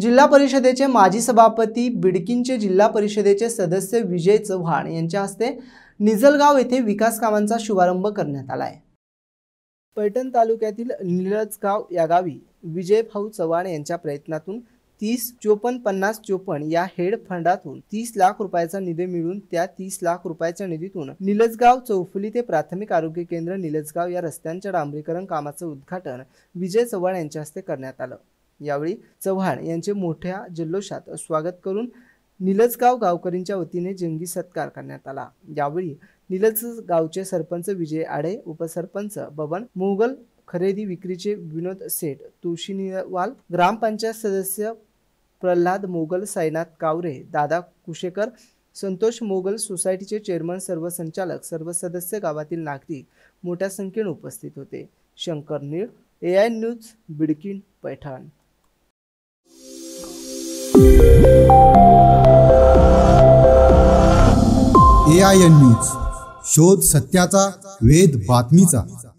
जिल्हा परिषदेचे माजी सभापती बिडकिनचे जिल्हा परिषदेचे सदस्य विजय चव्हाण यांच्या हस्ते निजलगाव येथे विकास कामांचा शुभारंभ करण्यात आला आहे पैठण तालुक्यातील निलजगाव या गावी विजय भाऊ चव्हाण यांच्या प्रयत्नातून तीस चोपन्न पन्नास चोपन्न या हेड फंडातून तीस लाख रुपयाचा निधी मिळून त्या तीस लाख रुपयाच्या निधीतून निलजगाव चौफुली ते प्राथमिक आरोग्य केंद्र निलजगाव या रस्त्यांच्या डांबरीकरण कामाचं उद्घाटन विजय चव्हाण यांच्या हस्ते करण्यात आलं यावेळी चव्हाण यांचे मोठ्या जल्लोषात स्वागत करून निलजगाव गावकरींच्या वतीने जंगी सत्कार करण्यात आला यावेळी निलज गावचे सरपंच विजय आडे उपसरपंच बबन मोगल खरेदी विक्रीचे विनोद सेठ तुळशीनिवाल ग्रामपंचायत सदस्य प्रल्हाद मोगल साईनाथ कावरे दादा कुशेकर संतोष मोगल सोसायटीचे चेअरमन सर्व संचालक सर्व सदस्य गावातील नागरिक मोठ्या संख्येने उपस्थित होते Shankar Neel A I news Bidkin Paithan पर्याय न्यूज शोध सत्याचा वेद बातमीचा